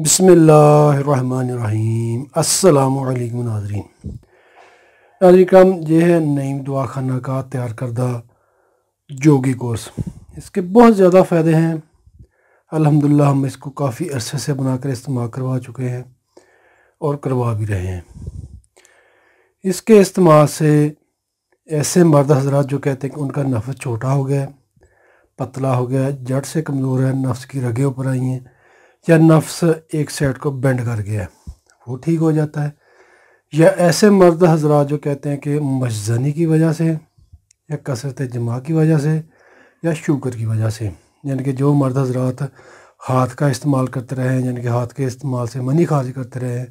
बसमीम अल्लाम नाजरीन नाजरी काम यह है नईम दुआ खाना का तैयार करदा जोगी कोर्स इसके बहुत ज़्यादा फ़ायदे हैं अल्हम्दुलिल्लाह हम इसको काफ़ी अरसे से बनाकर इस्तेमाल करवा चुके हैं और करवा भी रहे हैं इसके इस्तेमाल से ऐसे मर्द हजरा जो कहते हैं कि उनका नफ्स छोटा हो गया पतला हो गया जड़ से कमज़ोर है नफ्स की रगे ऊपर आई हैं या नफ्स एक सेट को बेंड कर गया वो ठीक हो जाता है या ऐसे मर्द हजरा जो कहते हैं कि मजजनी की वजह से या कसरत जमा की वजह से या शुगर की वजह से यानी कि जो मर्द हजरात हाथ का इस्तेमाल करते रहे यानी कि हाथ के इस्तेमाल से मनी खारिज करते रहे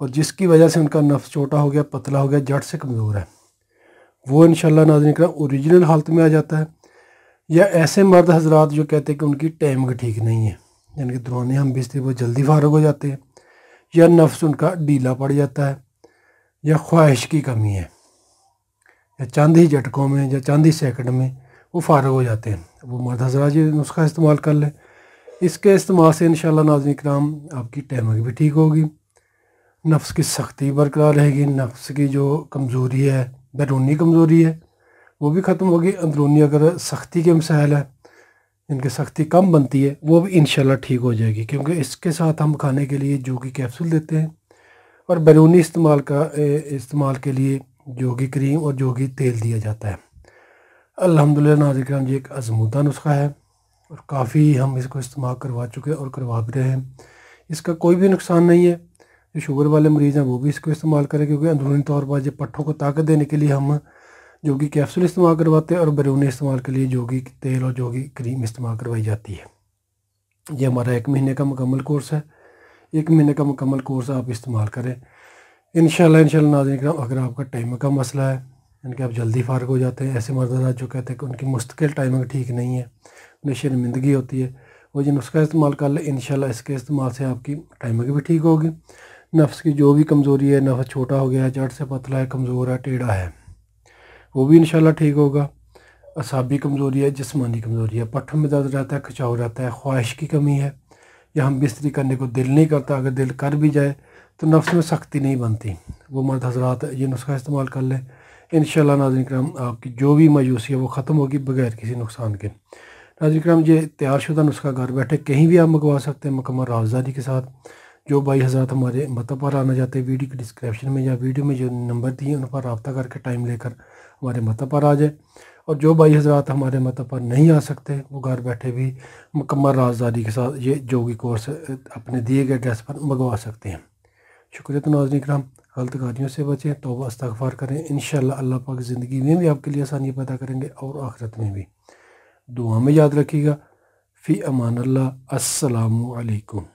और जिसकी वजह से उनका नफ्स छोटा हो गया पतला हो गया जड़ से कमज़ोर है वो इन शाला नाजन कर औरिजिनल हालत में आ जाता है या ऐसे मर्द हजरात जो कहते हैं कि उनकी टाइमिंग ठीक नहीं है यानी कि दुराने हम बेचते वो जल्दी फारग हो जाते हैं या नफ्स उनका डीला पड़ जाता है या ख्वाहिश की कमी है या चंद ही झटकों में या चंद ही सेकंड में वो फारग हो जाते हैं वो मर्द हजरा जी नुस्खा इस्तेमाल कर लें इसके इस्तेमाल से इन नाजन कराम आपकी टहमक भी ठीक होगी नफ्स की सख्ती बरकरार रहेगी नफ्स की जो कमज़ोरी है बैरूनी कमज़ोरी है वो भी ख़त्म होगी अंदरूनी अगर सख्ती के मसाइल है इनकी सख्ती कम बनती है वो भी इन ठीक हो जाएगी क्योंकि इसके साथ हम खाने के लिए जोगी की कैप्सूल देते हैं और बैरूनी इस्तेमाल का इस्तेमाल के लिए जोगी क्रीम और जोगी तेल दिया जाता है अल्हम्दुलिल्लाह राम जी एक आजमूदा नुस्खा है और काफ़ी हम इसको इस्तेमाल करवा चुके हैं और करवा भी रहे हैं इसका कोई भी नुकसान नहीं है जो शुगर वाले मरीज़ हैं वो भी इसको इस्तेमाल करें क्योंकि अंदरूनी तौर पर जो पट्ठों को ताकत देने के लिए हम जो कि कैप्सूल इस्तेमाल करवाते हैं और बरूनी इस्तेमाल के लिए योगी तेल और योगी क्रीम इस्तेमाल करवाई जाती है ये हमारा एक महीने का मुकम्मल कोर्स है एक महीने का मुकम्मल कोर्स आप इस्तेमाल करें इन शाला इन नाजन कर अगर आपका टाइम का मसला है यानी कि आप जल्दी फारग हो जाते हैं ऐसे मर्दा जो कहते हैं कि उनकी मुस्तकिल टाइमिंग ठीक नहीं है उन्हें शर्मिंदगी होती है वो जिन नुस्खा इस्तेमाल कर लें इन इसके इस्तेमाल से आपकी टाइमिंग भी ठीक होगी नफ्स की जो भी कमज़ोरी है नफ्स छोटा हो गया है जड़ से पतला है कमज़ोर है टेढ़ा है वो भी इन ठीक होगा असाबी कमज़ोरी है जिसमानी कमज़ोरी है पट्ठों में दर्द रहता है खिंचाव रहता है ख्वाहिश की कमी है या हम बिस्तरी करने को दिल नहीं करता अगर दिल कर भी जाए तो नफ्स में सख्ती नहीं बनती वो मर्द हजरात ये नुस्खा इस्तेमाल कर लें इन नाजन कराम आपकी जो भी मायूसी है वो ख़त्म होगी बगैर किसी नुकसान के नाजन कराम ये तैयारशुदा नुस्खा घर बैठे कहीं भी आप मंगवा सकते हैं मकमल रावजारी के साथ जो भाई हजरत हमारे मता पर आना चाहते हैं वीडियो के डिस्क्रिप्शन में या वीडियो में जो नंबर दिए उन पर रबता करके टाइम लेकर हमारे मता पर आ जाए और जो भाई हजरात हमारे मत पर नहीं आ सकते वो घर बैठे भी मुकम्मल राजदारी के साथ ये जोगी कोर्स अपने दिए गए एड्रेस पर मंगवा सकते हैं शुक्रिया तो नाजन कराम गलतकारियों से बचें तो वह अस्तफ़ार करें इन अल्लाह पाक ज़िंदगी में भी आपके लिए आसानी पैदा करेंगे और आखिरत में भी दुआ में याद रखिएगा फ़ी अमान अल्लाह असलकुम